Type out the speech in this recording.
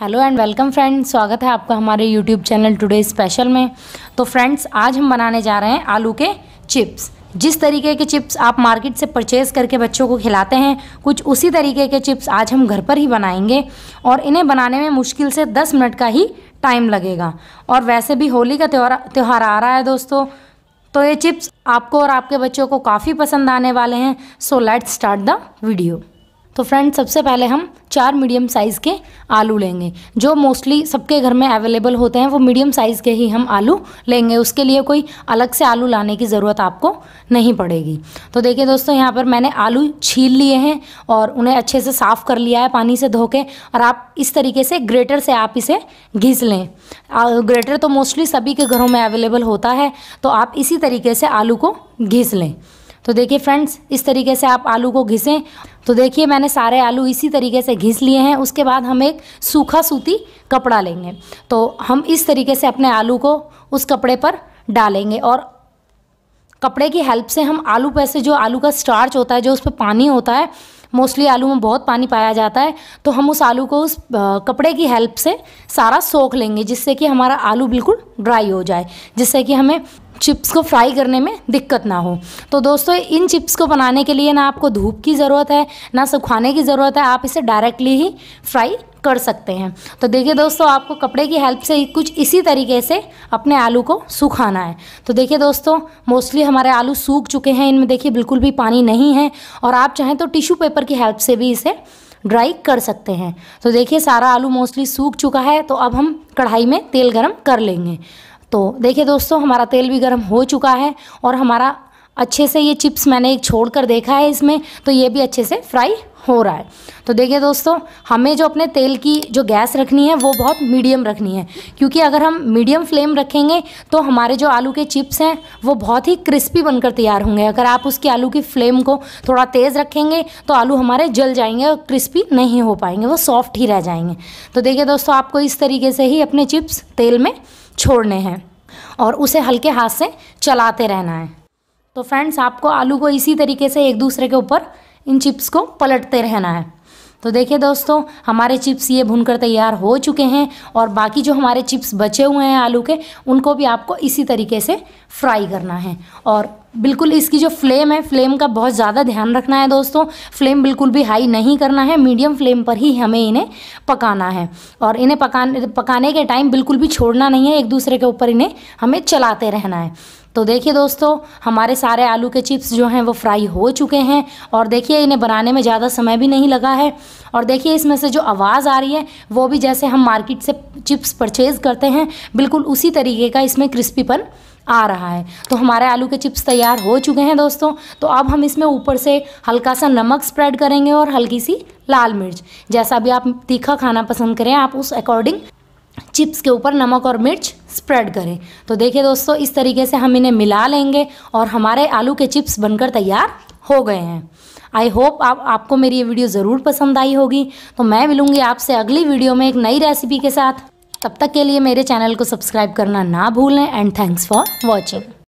hello and welcome friends स्वागत है आपका हमारे यूट्यूब चैनल टुडे स्पेशल में तो फ्रेंड्स आज हम बनाने जा रहे हैं आलू के चिप्स जिस तरीके के चिप्स आप मार्केट से परचेज़ करके बच्चों को खिलाते हैं कुछ उसी तरीके के चिप्स आज हम घर पर ही बनाएंगे और इन्हें बनाने में मुश्किल से 10 मिनट का ही टाइम लगेगा और वैसे भी होली का त्यौहार त्यौहार आ रहा है दोस्तों तो ये चिप्स आपको और आपके बच्चों को काफ़ी पसंद आने वाले हैं so let's start the video तो फ्रेंड सबसे पहले हम चार मीडियम साइज़ के आलू लेंगे जो मोस्टली सबके घर में अवेलेबल होते हैं वो मीडियम साइज़ के ही हम आलू लेंगे उसके लिए कोई अलग से आलू लाने की ज़रूरत आपको नहीं पड़ेगी तो देखिए दोस्तों यहाँ पर मैंने आलू छील लिए हैं और उन्हें अच्छे से साफ़ कर लिया है पानी से धो के और आप इस तरीके से ग्रेटर से आप इसे घिस लें ग्रेटर तो मोस्टली सभी के घरों में अवेलेबल होता है तो आप इसी तरीके से आलू को घिस लें तो देखिए फ्रेंड्स इस तरीके से आप आलू को घिसें तो देखिए मैंने सारे आलू इसी तरीके से घिस लिए हैं उसके बाद हम एक सूखा सूती कपड़ा लेंगे तो हम इस तरीके से अपने आलू को उस कपड़े पर डालेंगे और कपड़े की हेल्प से हम आलू पर से जो आलू का स्टार्च होता है जो उस पर पानी होता है मोस्टली आलू में बहुत पानी पाया जाता है तो हम उस आलू को उस कपड़े की हेल्प से सारा सोख लेंगे जिससे कि हमारा आलू बिल्कुल ड्राई हो जाए जिससे कि हमें चिप्स को फ्राई करने में दिक्कत ना हो तो दोस्तों इन चिप्स को बनाने के लिए ना आपको धूप की ज़रूरत है ना सुखाने की ज़रूरत है आप इसे डायरेक्टली ही फ्राई कर सकते हैं तो देखिए दोस्तों आपको कपड़े की हेल्प से कुछ इसी तरीके से अपने आलू को सुखाना है तो देखिए दोस्तों मोस्टली हमारे आलू सूख चुके हैं इनमें देखिए बिल्कुल भी पानी नहीं है और आप चाहें तो टिश्यू पेपर की हेल्प से भी इसे ड्राई कर सकते हैं तो देखिए सारा आलू मोस्टली सूख चुका है तो अब हम कढ़ाई में तेल गरम कर लेंगे तो देखिए दोस्तों हमारा तेल भी गर्म हो चुका है और हमारा अच्छे से ये चिप्स मैंने एक छोड़ कर देखा है इसमें तो ये भी अच्छे से फ्राई हो रहा है तो देखिए दोस्तों हमें जो अपने तेल की जो गैस रखनी है वो बहुत मीडियम रखनी है क्योंकि अगर हम मीडियम फ्लेम रखेंगे तो हमारे जो आलू के चिप्स हैं वो बहुत ही क्रिस्पी बनकर तैयार होंगे अगर आप उसकी आलू की फ्लेम को थोड़ा तेज़ रखेंगे तो आलू हमारे जल जाएंगे और क्रिस्पी नहीं हो पाएंगे वो सॉफ्ट ही रह जाएंगे तो देखिए दोस्तों आपको इस तरीके से ही अपने चिप्स तेल में छोड़ने हैं और उसे हल्के हाथ से चलाते रहना है तो फ्रेंड्स आपको आलू को इसी तरीके से एक दूसरे के ऊपर इन चिप्स को पलटते रहना है तो देखिए दोस्तों हमारे चिप्स ये भुनकर तैयार हो चुके हैं और बाकी जो हमारे चिप्स बचे हुए हैं आलू के उनको भी आपको इसी तरीके से फ्राई करना है और बिल्कुल इसकी जो फ्लेम है फ्लेम का बहुत ज़्यादा ध्यान रखना है दोस्तों फ्लेम बिल्कुल भी हाई नहीं करना है मीडियम फ्लेम पर ही हमें इन्हें पकाना है और इन्हें पकाने पकाने के टाइम बिल्कुल भी छोड़ना नहीं है एक दूसरे के ऊपर इन्हें हमें चलाते रहना है तो देखिए दोस्तों हमारे सारे आलू के चिप्स जो हैं वो फ्राई हो चुके हैं और देखिए इन्हें बनाने में ज़्यादा समय भी नहीं लगा है और देखिए इसमें से जो आवाज़ आ रही है वो भी जैसे हम मार्केट से चिप्स परचेज़ करते हैं बिल्कुल उसी तरीके का इसमें क्रिस्पीपन आ रहा है तो हमारे आलू के चिप्स तैयार हो चुके हैं दोस्तों तो अब हम इसमें ऊपर से हल्का सा नमक स्प्रेड करेंगे और हल्की सी लाल मिर्च जैसा भी आप तीखा खाना पसंद करें आप उस अकॉर्डिंग चिप्स के ऊपर नमक और मिर्च स्प्रेड करें तो देखिए दोस्तों इस तरीके से हम इन्हें मिला लेंगे और हमारे आलू के चिप्स बनकर तैयार हो गए हैं आई होप आप आपको मेरी ये वीडियो ज़रूर पसंद आई होगी तो मैं मिलूँगी आपसे अगली वीडियो में एक नई रेसिपी के साथ तब तक के लिए मेरे चैनल को सब्सक्राइब करना ना भूलें एंड थैंक्स फॉर वॉचिंग